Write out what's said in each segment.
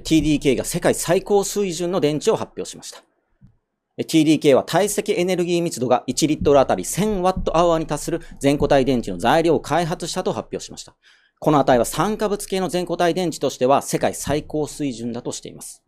TDK が世界最高水準の電池を発表しました。TDK は体積エネルギー密度が1リットルあたり 1000Wh に達する全固体電池の材料を開発したと発表しました。この値は酸化物系の全固体電池としては世界最高水準だとしています。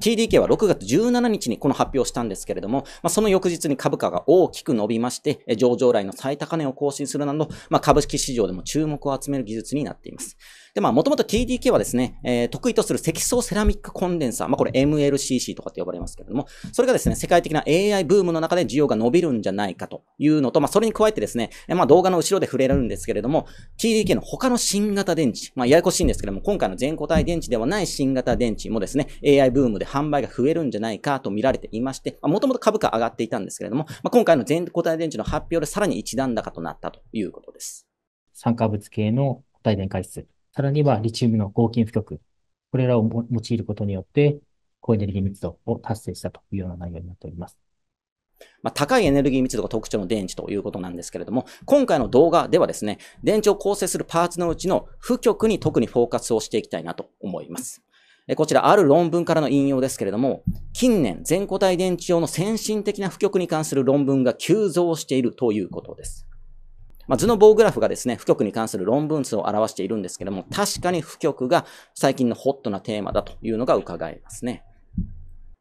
TDK は6月17日にこの発表したんですけれども、まあ、その翌日に株価が大きく伸びまして、上場来の最高値を更新するなど、まあ、株式市場でも注目を集める技術になっています。で、まあ、もともと TDK はですね、えー、得意とする積層セラミックコンデンサー、まあ、これ MLCC とかって呼ばれますけれども、それがですね、世界的な AI ブームの中で需要が伸びるんじゃないかというのと、まあ、それに加えてですね、まあ、動画の後ろで触れられるんですけれども、TDK の他の新型電池、まあ、ややこしいんですけれども、今回の全固体電池ではない新型電池もですね、AI ブームで販売が増えるんじゃないかと見られていまして、もともと株価上がっていたんですけれども、まあ、今回の全固体電池の発表でさらに一段高となったということです。酸化物系の固体電解質さらにはリチウムの合金負極、これらを用いることによって、高エネルギー密度を達成したというような内容になっております。まあ、高いエネルギー密度が特徴の電池ということなんですけれども、今回の動画ではですね、電池を構成するパーツのうちの負極に特にフォーカスをしていきたいなと思います。こちら、ある論文からの引用ですけれども、近年、全固体電池用の先進的な負極に関する論文が急増しているということです。まあ、図の棒グラフがですね、不局に関する論文数を表しているんですけども、確かに不局が最近のホットなテーマだというのが伺えますね。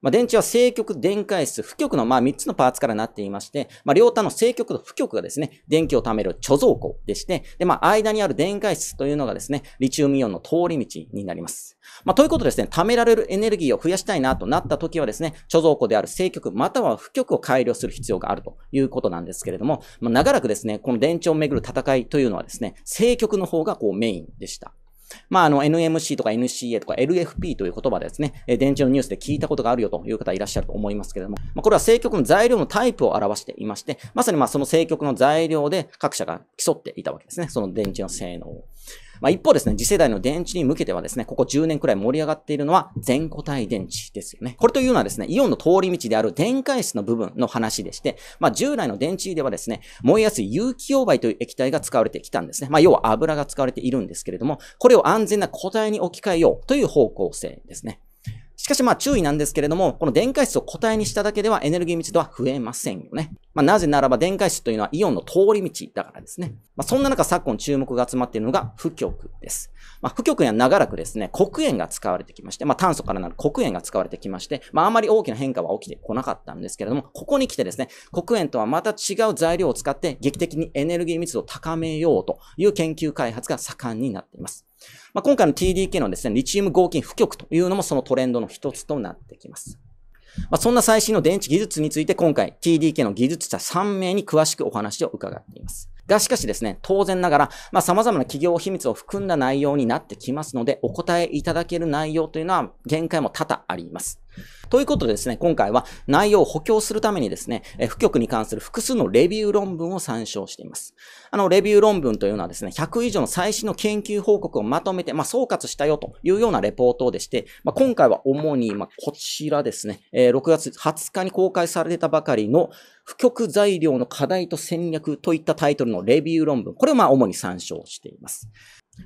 まあ、電池は正極、電解質、負極のまあ3つのパーツからなっていまして、まあ、両端の正極と負極がですね、電気を貯める貯蔵庫でして、で、まあ、間にある電解質というのがですね、リチウムイオンの通り道になります。まあ、ということでですね、貯められるエネルギーを増やしたいなとなった時はですね、貯蔵庫である正極または負極を改良する必要があるということなんですけれども、まあ、長らくですね、この電池をめぐる戦いというのはですね、正極の方がこうメインでした。まあ、あの、NMC とか NCA とか LFP という言葉ですね、え電池のニュースで聞いたことがあるよという方いらっしゃると思いますけれども、まあ、これは正極の材料のタイプを表していまして、まさにまあ、その正極の材料で各社が競っていたわけですね。その電池の性能を。まあ、一方ですね、次世代の電池に向けてはですね、ここ10年くらい盛り上がっているのは全固体電池ですよね。これというのはですね、イオンの通り道である電解質の部分の話でして、まあ、従来の電池ではですね、燃えやすい有機溶媒という液体が使われてきたんですね。まあ、要は油が使われているんですけれども、これを安全な固体に置き換えようという方向性ですね。しかしまあ注意なんですけれども、この電解質を固体にしただけではエネルギー密度は増えませんよね。まあなぜならば電解質というのはイオンの通り道だからですね。まあそんな中昨今注目が集まっているのが不極です。まあ不極には長らくですね、黒煙が使われてきまして、まあ炭素からなる黒煙が使われてきまして、まああまり大きな変化は起きてこなかったんですけれども、ここに来てですね、黒煙とはまた違う材料を使って劇的にエネルギー密度を高めようという研究開発が盛んになっています。まあ、今回の TDK のですね、リチウム合金不極というのもそのトレンドの一つとなってきます。まあ、そんな最新の電池技術について今回 TDK の技術者3名に詳しくお話を伺っています。が、しかしですね、当然ながら、まあ、様々な企業秘密を含んだ内容になってきますので、お答えいただける内容というのは限界も多々あります。ということでですね、今回は内容を補強するためにですね、え布局に関する複数のレビュー論文を参照しています。あの、レビュー論文というのはですね、100以上の最新の研究報告をまとめて、まあ、総括したよというようなレポートでして、まあ、今回は主に、まこちらですね、え6月20日に公開されたばかりの布局材料の課題と戦略といったタイトルのレビュー論文、これをまあ主に参照しています。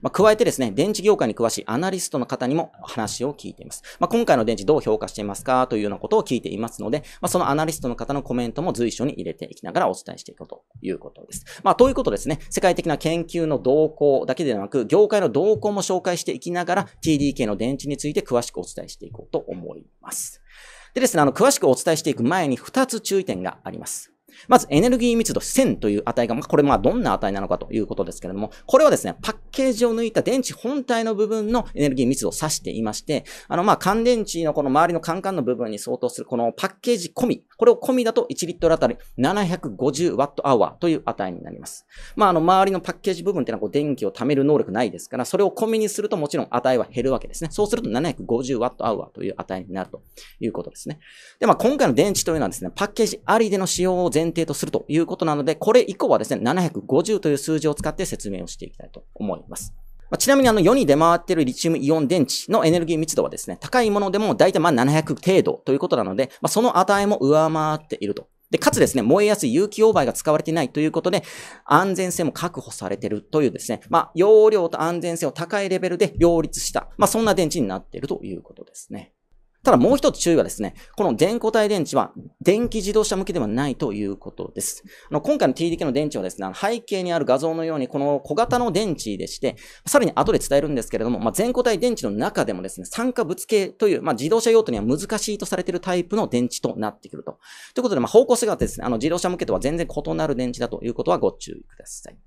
まあ、加えてですね、電池業界に詳しいアナリストの方にも話を聞いています。まあ、今回の電池どう評価していますかというようなことを聞いていますので、まあ、そのアナリストの方のコメントも随所に入れていきながらお伝えしていくということです。まあ、ということですね、世界的な研究の動向だけではなく、業界の動向も紹介していきながら、TDK の電池について詳しくお伝えしていこうと思います。でですね、あの、詳しくお伝えしていく前に2つ注意点があります。まずエネルギー密度1000という値が、まあ、これまあどんな値なのかということですけれども、これはですね、パッケージを抜いた電池本体の部分のエネルギー密度を指していまして、あのまあ乾電池のこの周りのカンカンの部分に相当するこのパッケージ込み、これを込みだと1リットルあたり 750Wh という値になります。まああの周りのパッケージ部分ってのはこう電気を貯める能力ないですから、それを込みにするともちろん値は減るわけですね。そうすると 750Wh という値になるということですね。でまあ今回の電池というのはですね、パッケージありでの使用を前前提とするということなので、これ以降はですね、750という数字を使って説明をしていきたいと思います。まあ、ちなみにあの世に出回っているリチウムイオン電池のエネルギー密度はですね、高いものでも大体まあ700程度ということなので、まあ、その値も上回っていると。で、かつですね、燃えやすい有機溶媒が使われていないということで、安全性も確保されているというですね、まあ、容量と安全性を高いレベルで両立した、まあ、そんな電池になっているということですね。ただもう一つ注意はですね、この全固体電池は電気自動車向けではないということです。あの今回の TDK の電池はですね、背景にある画像のようにこの小型の電池でして、さらに後で伝えるんですけれども、まあ、全固体電池の中でもですね、酸化物系という、まあ、自動車用途には難しいとされているタイプの電池となってくると。ということで、まあ、方向性がですね、あの自動車向けとは全然異なる電池だということはご注意ください。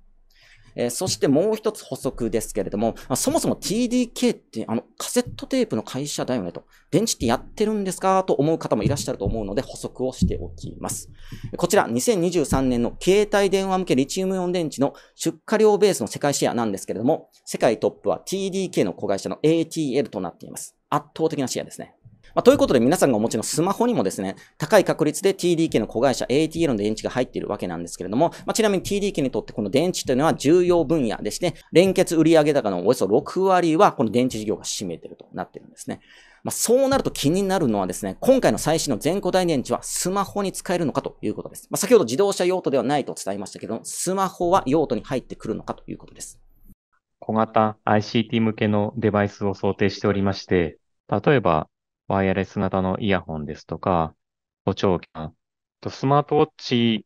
えー、そしてもう一つ補足ですけれども、まあ、そもそも TDK ってあのカセットテープの会社だよねと、電池ってやってるんですかと思う方もいらっしゃると思うので補足をしておきます。こちら2023年の携帯電話向けリチウムイオン電池の出荷量ベースの世界シェアなんですけれども、世界トップは TDK の子会社の ATL となっています。圧倒的なシェアですね。まあ、ということで皆さんがお持ちのスマホにもですね、高い確率で TDK の子会社 ATL の電池が入っているわけなんですけれども、まあ、ちなみに TDK にとってこの電池というのは重要分野でして、連結売上高のおよそ6割はこの電池事業が占めているとなっているんですね。まあ、そうなると気になるのはですね、今回の最新の全固体電池はスマホに使えるのかということです。まあ、先ほど自動車用途ではないと伝えましたけどスマホは用途に入ってくるのかということです。小型 ICT 向けのデバイスを想定しておりまして、例えばワイヤレス型のイヤホンですとか、補聴器、スマートウォッチ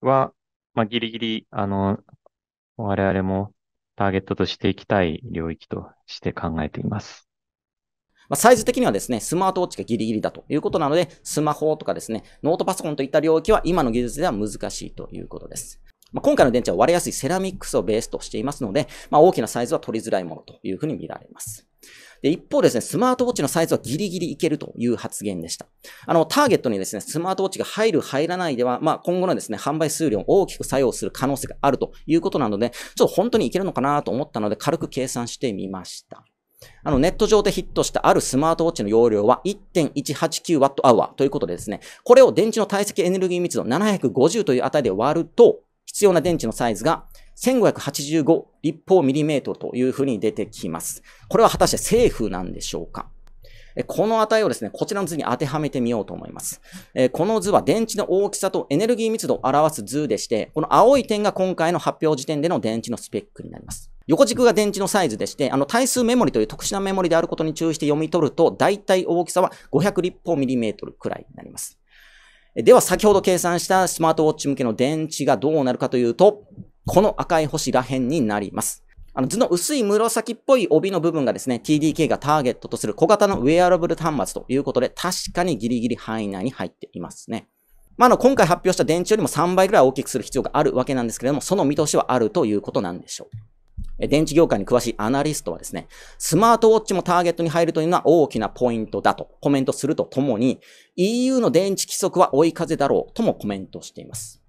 は、まあ、ギリギリ、あの、我々もターゲットとしていきたい領域として考えています。まあ、サイズ的にはですね、スマートウォッチがギリギリだということなので、スマホとかですね、ノートパソコンといった領域は今の技術では難しいということです。まあ、今回の電池は割れやすいセラミックスをベースとしていますので、まあ、大きなサイズは取りづらいものというふうに見られます。で、一方ですね、スマートウォッチのサイズはギリギリいけるという発言でした。あの、ターゲットにですね、スマートウォッチが入る、入らないでは、まあ、今後のですね、販売数量を大きく作用する可能性があるということなので、ちょっと本当にいけるのかなと思ったので、軽く計算してみました。あの、ネット上でヒットしたあるスマートウォッチの容量は 1.189Wh ということでですね、これを電池の体積エネルギー密度750という値で割ると、必要な電池のサイズが1585立方ミリメートルというふうに出てきます。これは果たして政府なんでしょうかこの値をですね、こちらの図に当てはめてみようと思います。この図は電池の大きさとエネルギー密度を表す図でして、この青い点が今回の発表時点での電池のスペックになります。横軸が電池のサイズでして、あの、対数メモリという特殊なメモリであることに注意して読み取ると、大体大きさは500立方ミリメートルくらいになります。では、先ほど計算したスマートウォッチ向けの電池がどうなるかというと、この赤い星ら辺になります。あの図の薄い紫っぽい帯の部分がですね、TDK がターゲットとする小型のウェアラブル端末ということで、確かにギリギリ範囲内に入っていますね。まあ、の、今回発表した電池よりも3倍ぐらい大きくする必要があるわけなんですけれども、その見通しはあるということなんでしょう。電池業界に詳しいアナリストはですね、スマートウォッチもターゲットに入るというのは大きなポイントだとコメントするとともに、EU の電池規則は追い風だろうともコメントしています。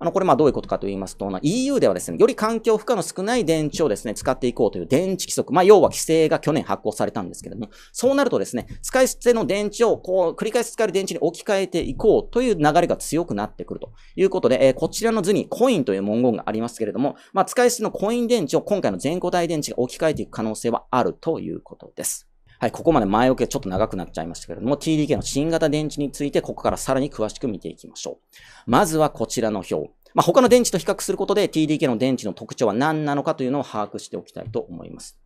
あの、これまあどういうことかと言いますと、EU ではですね、より環境負荷の少ない電池をですね、使っていこうという電池規則、まあ要は規制が去年発行されたんですけれども、そうなるとですね、使い捨ての電池をこう繰り返し使える電池に置き換えていこうという流れが強くなってくるということで、えー、こちらの図にコインという文言がありますけれども、まあ使い捨てのコイン電池を今回の全固体電池が置き換えていく可能性はあるということです。はい、ここまで前置きがちょっと長くなっちゃいましたけれども、TDK の新型電池について、ここからさらに詳しく見ていきましょう。まずはこちらの表。まあ、他の電池と比較することで TDK の電池の特徴は何なのかというのを把握しておきたいと思います。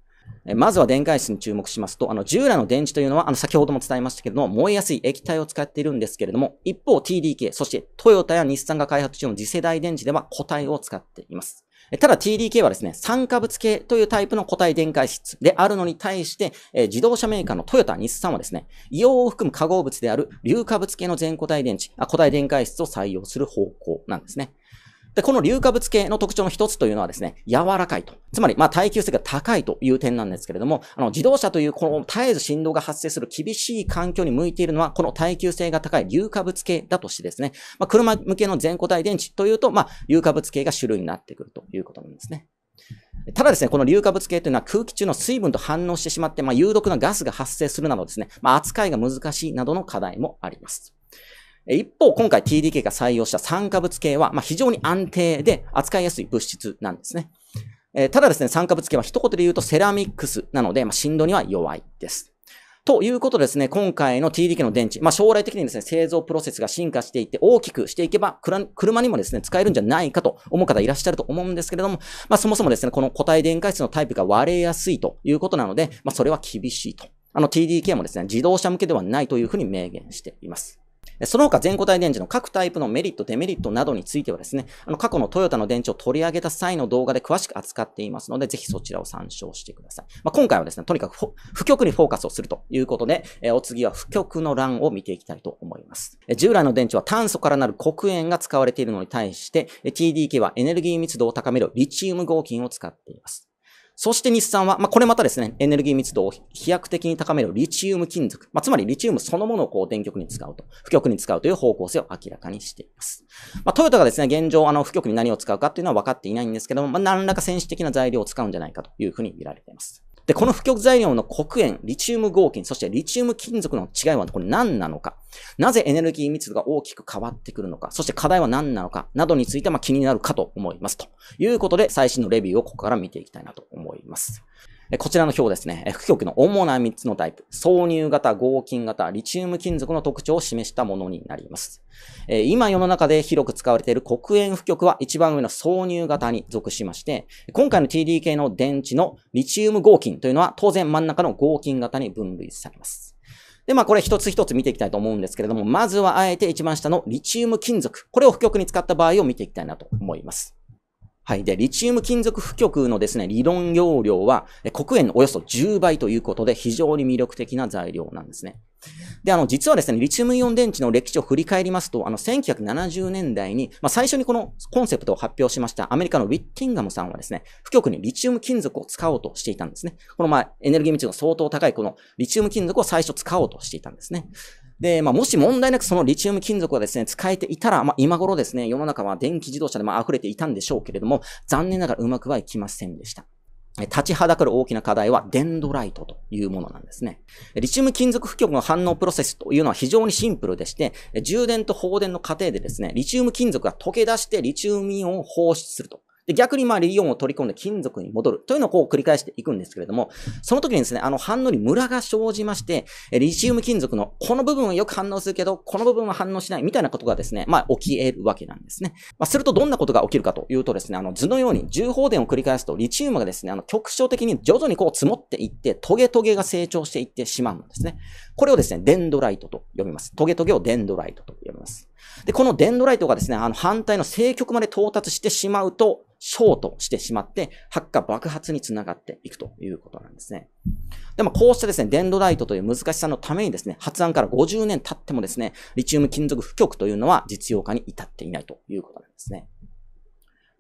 まずは電解質に注目しますと、あの従来の電池というのは、あの先ほども伝えましたけれども、燃えやすい液体を使っているんですけれども、一方 TDK、そしてトヨタや日産が開発中の次世代電池では固体を使っています。ただ TDK はですね、酸化物系というタイプの固体電解質であるのに対して、え自動車メーカーのトヨタ、日産はですね、硫黄を含む化合物である硫化物系の全固体電池、あ固体電解質を採用する方向なんですね。で、この硫化物系の特徴の一つというのはですね、柔らかいと。つまり、まあ、耐久性が高いという点なんですけれども、あの、自動車というこの絶えず振動が発生する厳しい環境に向いているのは、この耐久性が高い硫化物系だとしてですね、まあ、車向けの全固体電池というと、まあ、硫化物系が主類になってくるということなんですね。ただですね、この硫化物系というのは空気中の水分と反応してしまって、まあ、有毒なガスが発生するなどですね、まあ、扱いが難しいなどの課題もあります。一方、今回 TDK が採用した酸化物系は、まあ、非常に安定で扱いやすい物質なんですね。えー、ただですね、酸化物系は一言で言うとセラミックスなので、まあ、振動には弱いです。ということですね、今回の TDK の電池、まあ、将来的にですね、製造プロセスが進化していって大きくしていけば、車にもですね、使えるんじゃないかと思う方いらっしゃると思うんですけれども、まあ、そもそもですね、この固体電解質のタイプが割れやすいということなので、まあ、それは厳しいと。あの TDK もですね、自動車向けではないというふうに明言しています。その他全固体電池の各タイプのメリット、デメリットなどについてはですね、あの過去のトヨタの電池を取り上げた際の動画で詳しく扱っていますので、ぜひそちらを参照してください。まあ、今回はですね、とにかく不極にフォーカスをするということで、えお次は不極の欄を見ていきたいと思います。え従来の電池は炭素からなる黒鉛が使われているのに対して、TDK はエネルギー密度を高めるリチウム合金を使っています。そして日産は、まあ、これまたですね、エネルギー密度を飛躍的に高めるリチウム金属。まあ、つまりリチウムそのものをこう電極に使うと、負極に使うという方向性を明らかにしています。まあ、トヨタがですね、現状、あの、負極に何を使うかっていうのは分かっていないんですけども、まあ、何らか戦士的な材料を使うんじゃないかというふうに見られています。で、この不極材料の黒鉛、リチウム合金、そしてリチウム金属の違いはこれ何なのか、なぜエネルギー密度が大きく変わってくるのか、そして課題は何なのか、などについてま気になるかと思います。ということで、最新のレビューをここから見ていきたいなと思います。こちらの表ですね、副極の主な3つのタイプ、挿入型、合金型、リチウム金属の特徴を示したものになります。今世の中で広く使われている黒鉛負極は一番上の挿入型に属しまして、今回の TD k の電池のリチウム合金というのは当然真ん中の合金型に分類されます。で、まあこれ一つ一つ見ていきたいと思うんですけれども、まずはあえて一番下のリチウム金属、これを負極に使った場合を見ていきたいなと思います。はい。で、リチウム金属負極のですね、理論容量は、黒鉛のおよそ10倍ということで、非常に魅力的な材料なんですね。で、あの、実はですね、リチウムイオン電池の歴史を振り返りますと、あの、1970年代に、まあ、最初にこのコンセプトを発表しましたアメリカのウィッティンガムさんはですね、不極にリチウム金属を使おうとしていたんですね。このまあ、エネルギー密度の相当高いこのリチウム金属を最初使おうとしていたんですね。で、まあ、もし問題なくそのリチウム金属がですね、使えていたら、まあ、今頃ですね、世の中は電気自動車でまあ溢れていたんでしょうけれども、残念ながらうまくはいきませんでした。立ちはだかる大きな課題はデンドライトというものなんですね。リチウム金属不極の反応プロセスというのは非常にシンプルでして、充電と放電の過程でですね、リチウム金属が溶け出してリチウムイオンを放出すると。で、逆にまあリオンを取り込んで金属に戻るというのをこう繰り返していくんですけれども、その時にですね、あの反応にムラが生じまして、リチウム金属のこの部分はよく反応するけど、この部分は反応しないみたいなことがですね、まあ起き得るわけなんですね。まあ、するとどんなことが起きるかというとですね、あの図のように重放電を繰り返すとリチウムがですね、あの局所的に徐々にこう積もっていって、トゲトゲが成長していってしまうんですね。これをですね、デンドライトと呼びます。トゲトゲをデンドライトと呼びます。で、このデンドライトがですね、あの反対の正極まで到達してしまうと、ショートしてしまって、発火爆発につながっていくということなんですね。でもこうしたですね、デンドライトという難しさのためにですね、発案から50年経ってもですね、リチウム金属不極というのは実用化に至っていないということなんですね。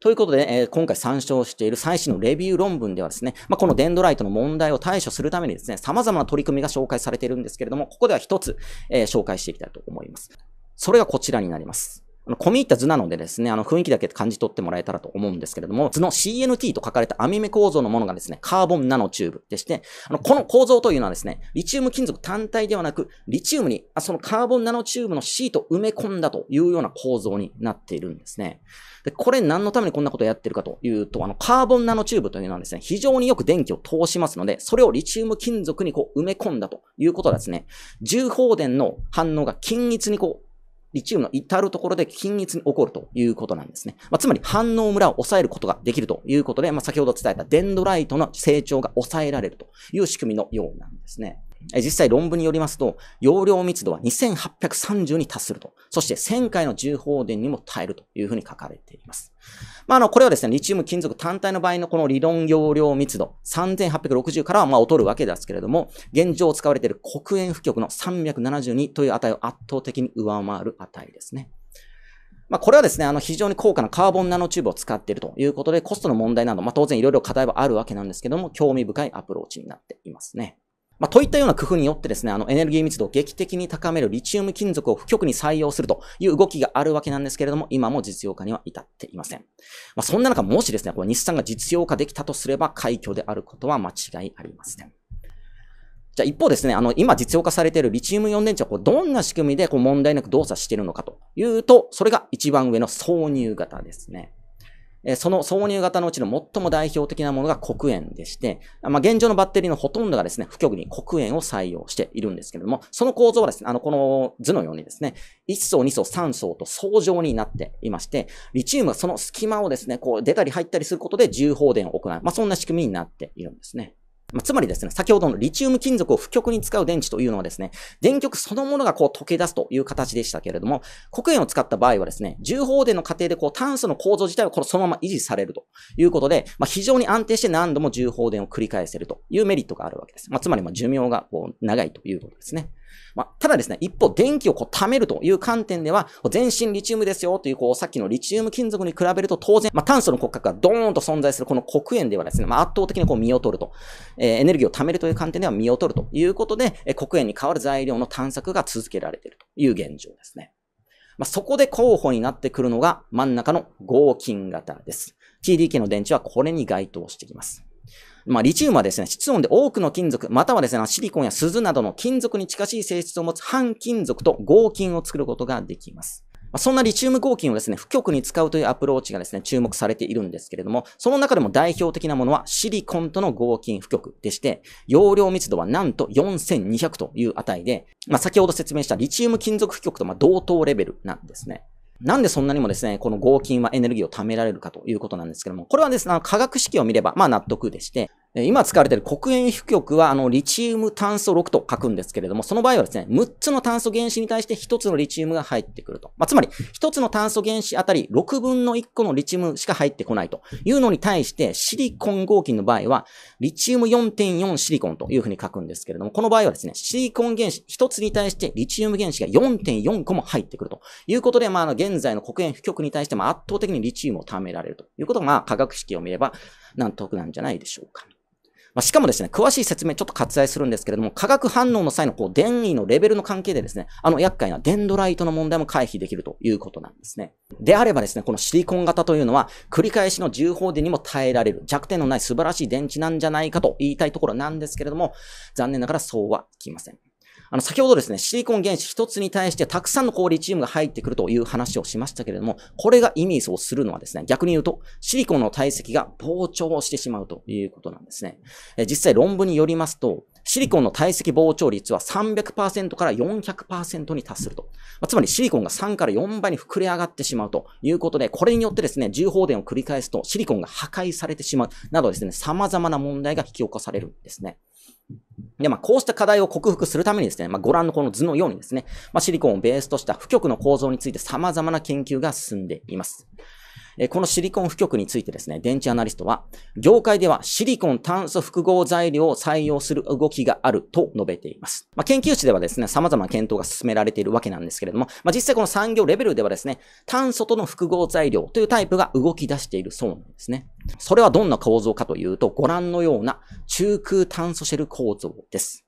ということで、えー、今回参照している最新のレビュー論文ではですね、まあ、このデンドライトの問題を対処するためにですね、様々な取り組みが紹介されているんですけれども、ここでは一つ、えー、紹介していきたいと思います。それがこちらになります。あの、込み入った図なのでですね、あの、雰囲気だけ感じ取ってもらえたらと思うんですけれども、図の CNT と書かれた網目構造のものがですね、カーボンナノチューブでして、あの、この構造というのはですね、リチウム金属単体ではなく、リチウムに、あそのカーボンナノチューブのシトを埋め込んだというような構造になっているんですね。で、これ何のためにこんなことをやってるかというと、あの、カーボンナノチューブというのはですね、非常によく電気を通しますので、それをリチウム金属にこう埋め込んだということはですね、重放電の反応が均一にこう、リチウムの至るところで均一に起こるということなんですね。まあ、つまり反応村を抑えることができるということで、まあ、先ほど伝えたデンドライトの成長が抑えられるという仕組みのようなんですね。実際論文によりますと、容量密度は2830に達すると。そして1000回の重放電にも耐えるというふうに書かれています。まあ、あの、これはですね、リチウム金属単体の場合のこの理論容量密度3860からはまあ劣るわけですけれども、現状使われている黒鉛不極の372という値を圧倒的に上回る値ですね。まあ、これはですね、あの非常に高価なカーボンナノチューブを使っているということで、コストの問題など、まあ、当然いろいろ課題はあるわけなんですけども、興味深いアプローチになっていますね。まあ、といったような工夫によってですね、あのエネルギー密度を劇的に高めるリチウム金属を不極に採用するという動きがあるわけなんですけれども、今も実用化には至っていません。まあ、そんな中、もしですね、この日産が実用化できたとすれば、快挙であることは間違いありません。じゃあ一方ですね、あの、今実用化されているリチウムイオン電池はこうどんな仕組みでこう問題なく動作しているのかというと、それが一番上の挿入型ですね。その挿入型のうちの最も代表的なものが黒煙でして、まあ、現状のバッテリーのほとんどがですね、不極に黒煙を採用しているんですけれども、その構造はですね、あの、この図のようにですね、1層、2層、3層と層状になっていまして、リチウムはその隙間をですね、こう出たり入ったりすることで重放電を行う。まあ、そんな仕組みになっているんですね。まあ、つまりですね、先ほどのリチウム金属を負極に使う電池というのはですね、電極そのものがこう溶け出すという形でしたけれども、黒鉛を使った場合はですね、重放電の過程でこう炭素の構造自体はこのそのまま維持されるということで、まあ、非常に安定して何度も重放電を繰り返せるというメリットがあるわけです。まあ、つまりま寿命がこう長いということですね。まあ、ただですね、一方、電気をこう貯めるという観点では、全身リチウムですよという、こう、さっきのリチウム金属に比べると当然、まあ、炭素の骨格がドーンと存在するこの黒煙ではですね、まあ、圧倒的にこう、身を取ると、えー、エネルギーを貯めるという観点では身を取るということで、えー、黒煙に代わる材料の探索が続けられているという現状ですね。まあ、そこで候補になってくるのが真ん中の合金型です。TDK の電池はこれに該当してきます。まあ、リチウムはですね、室温で多くの金属、またはですね、シリコンや鈴などの金属に近しい性質を持つ半金属と合金を作ることができます。そんなリチウム合金をですね、不極に使うというアプローチがですね、注目されているんですけれども、その中でも代表的なものはシリコンとの合金不極でして、容量密度はなんと4200という値で、まあ、先ほど説明したリチウム金属不極とま同等レベルなんですね。なんでそんなにもですね、この合金はエネルギーを貯められるかということなんですけども、これはですね、化学式を見れば、まあ納得でして、今使われている黒鉛腐極は、あの、リチウム炭素6と書くんですけれども、その場合はですね、6つの炭素原子に対して1つのリチウムが入ってくると。まあ、つまり、1つの炭素原子あたり6分の1個のリチウムしか入ってこないというのに対して、シリコン合金の場合は、リチウム4.4シリコンというふうに書くんですけれども、この場合はですね、シリコン原子1つに対してリチウム原子が4.4個も入ってくるということで、まあ、現在の黒鉛腐極に対して、も圧倒的にリチウムを貯められるということが、まあ、化学式を見れば、なんと得なんじゃないでしょうか。まあ、しかもですね、詳しい説明ちょっと割愛するんですけれども、化学反応の際のこう電位のレベルの関係でですね、あの厄介なデンドライトの問題も回避できるということなんですね。であればですね、このシリコン型というのは、繰り返しの重放電にも耐えられる、弱点のない素晴らしい電池なんじゃないかと言いたいところなんですけれども、残念ながらそうはいきません。あの、先ほどですね、シリコン原子一つに対してたくさんの氷リチウムが入ってくるという話をしましたけれども、これが意味をするのはですね、逆に言うと、シリコンの体積が膨張してしまうということなんですね。え実際論文によりますと、シリコンの体積膨張率は300%から400%に達すると。まあ、つまりシリコンが3から4倍に膨れ上がってしまうということで、これによってですね、重放電を繰り返すとシリコンが破壊されてしまうなどですね、様々な問題が引き起こされるんですね。で、まあ、こうした課題を克服するためにですね、まあ、ご覧のこの図のようにですね、まあ、シリコンをベースとした負極の構造について様々な研究が進んでいます。えこのシリコン不極についてですね、電池アナリストは、業界ではシリコン炭素複合材料を採用する動きがあると述べています。まあ、研究室ではですね、様々な検討が進められているわけなんですけれども、まあ、実際この産業レベルではですね、炭素との複合材料というタイプが動き出しているそうなんですね。それはどんな構造かというと、ご覧のような中空炭素シェル構造です。